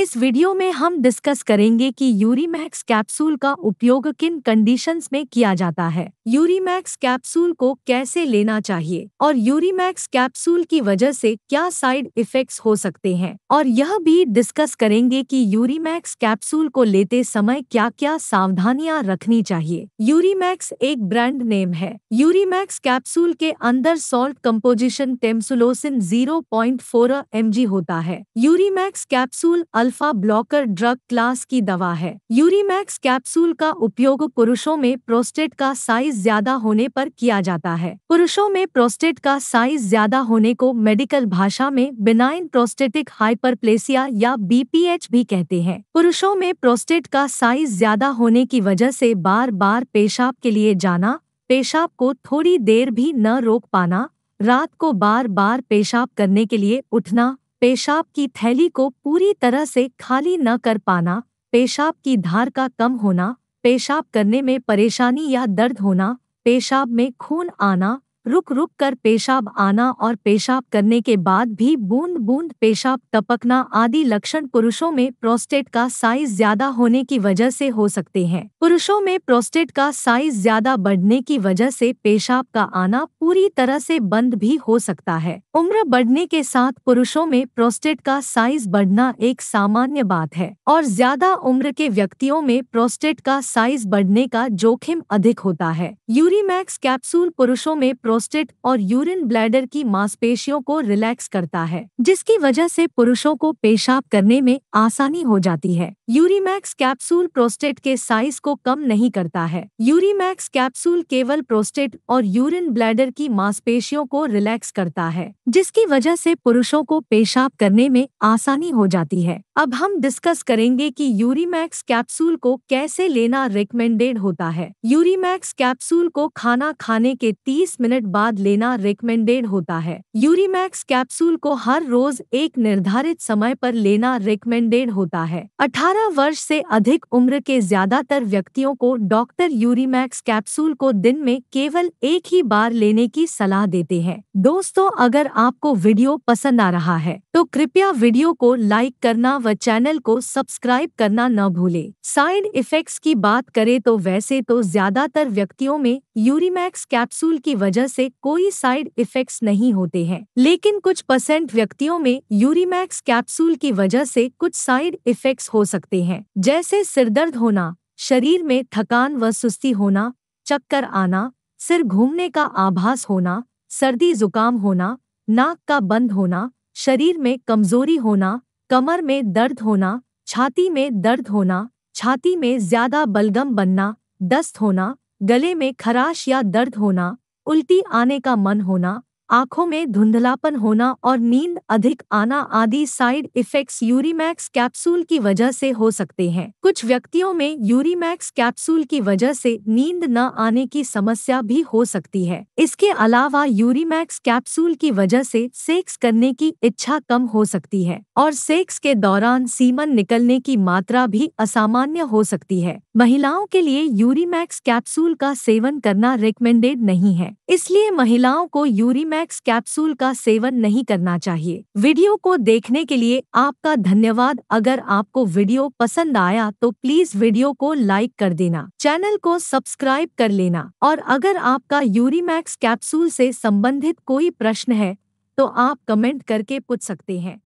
इस वीडियो में हम डिस्कस करेंगे कि यूरीमैक्स कैप्सूल का उपयोग किन कंडीशंस में किया जाता है यूरीमैक्स कैप्सूल को कैसे लेना चाहिए और यूरीमैक्स कैप्सूल की वजह से क्या साइड इफेक्ट्स हो सकते हैं और यह भी डिस्कस करेंगे कि यूरीमैक्स कैप्सूल को लेते समय क्या क्या सावधानियां रखनी चाहिए यूरीमैक्स एक ब्रांड नेम है यूरीमैक्स कैप्सूल के अंदर salt composition tamsulosin zero point four होता है यूरीमैक्स कैप्सूल अल अल्फा ब्लॉकर ड्रग क्लास की दवा है यूरीमैक्स कैप्सूल का उपयोग पुरुषों में प्रोस्टेट का साइज ज्यादा होने पर किया जाता है पुरुषों में प्रोस्टेट का साइज ज्यादा होने को मेडिकल भाषा में बिनाइन प्रोस्टेटिक हाइपरप्लेसिया या बीपीएच भी कहते हैं पुरुषों में प्रोस्टेट का साइज ज्यादा होने की वजह से बार बार पेशाब के लिए जाना पेशाब को थोड़ी देर भी न रोक पाना रात को बार बार पेशाब करने के लिए उठना पेशाब की थैली को पूरी तरह से खाली न कर पाना पेशाब की धार का कम होना पेशाब करने में परेशानी या दर्द होना पेशाब में खून आना रुक रुक कर पेशाब आना और पेशाब करने के बाद भी बूंद बूंद पेशाब टपकना आदि लक्षण पुरुषों में प्रोस्टेट का साइज ज्यादा होने की वजह से हो सकते हैं पुरुषों में प्रोस्टेट का साइज ज्यादा बढ़ने की वजह से पेशाब का आना पूरी तरह से बंद भी हो सकता है उम्र बढ़ने के साथ पुरुषों में प्रोस्टेट का साइज बढ़ना एक सामान्य बात है और ज्यादा उम्र के व्यक्तियों में प्रोस्टेट का साइज बढ़ने का जोखिम अधिक होता है यूरीमैक्स कैप्सूल पुरुषों में प्रोस्टेट और यूरिन ब्लैडर की मांसपेशियों को रिलैक्स करता है जिसकी वजह से पुरुषों को पेशाब करने में आसानी हो जाती है यूरीमैक्स कैप्सूल प्रोस्टेट के साइज को कम नहीं करता है यूरीमैक्स कैप्सूल केवल प्रोस्टेट और यूरिन ब्लैडर की मांसपेशियों को रिलैक्स करता है जिसकी वजह से पुरुषों को पेशाब करने में आसानी हो जाती है अब हम डिस्कस करेंगे कि यूरीमैक्स कैप्सूल को कैसे लेना रिकमेंडेड होता है यूरीमैक्स कैप्सूल को खाना खाने के 30 मिनट मिनट बाद लेना रिकमेंडेड होता है यूरीमैक्स कैप्सूल को हर रोज एक निर्धारित समय पर लेना रिकमेंडेड होता है 18 वर्ष से अधिक उम्र के ज्यादातर व्यक्तियों को डॉक्टर यूरीमैक्स कैप्सूल को दिन में केवल एक ही बार लेने की सलाह देते हैं दोस्तों अगर आपको वीडियो पसंद आ रहा है तो कृपया वीडियो को लाइक करना व चैनल को सब्सक्राइब करना न भूले साइड इफेक्ट्स की बात करें तो वैसे तो ज्यादातर व्यक्तियों में यूरीमैक्स कैप्सूल की वजह से कोई साइड इफेक्ट्स नहीं होते हैं लेकिन कुछ परसेंट व्यक्तियों में यूरीमैक्स कैप्सूल की वजह से कुछ साइड इफेक्ट्स हो सकते हैं जैसे सिरदर्द होना शरीर में थकान व सुस्ती होना चक्कर आना सिर घूमने का आभास होना सर्दी जुकाम होना नाक का बंद होना शरीर में कमजोरी होना कमर में दर्द होना छाती में दर्द होना छाती में ज्यादा बलगम बनना दस्त होना गले में खराश या दर्द होना उल्टी आने का मन होना आंखों में धुंधलापन होना और नींद अधिक आना आदि साइड इफेक्ट्स यूरीमैक्स कैप्सूल की वजह से हो सकते हैं कुछ व्यक्तियों में यूरीमैक्स कैप्सूल की वजह से नींद न आने की समस्या भी हो सकती है इसके अलावा यूरीमैक्स कैप्सूल की वजह से सेक्स करने की इच्छा कम हो सकती है और सेक्स के दौरान सीमन निकलने की मात्रा भी असामान्य हो सकती है महिलाओं के लिए यूरीमैक्स कैप्सूल का सेवन करना रिकमेंडेड नहीं है इसलिए महिलाओं को यूरीमैक्स कोवैक्स कैप्सूल का सेवन नहीं करना चाहिए वीडियो को देखने के लिए आपका धन्यवाद अगर आपको वीडियो पसंद आया तो प्लीज वीडियो को लाइक कर देना चैनल को सब्सक्राइब कर लेना और अगर आपका यूरीमैक्स कैप्सूल से संबंधित कोई प्रश्न है तो आप कमेंट करके पूछ सकते हैं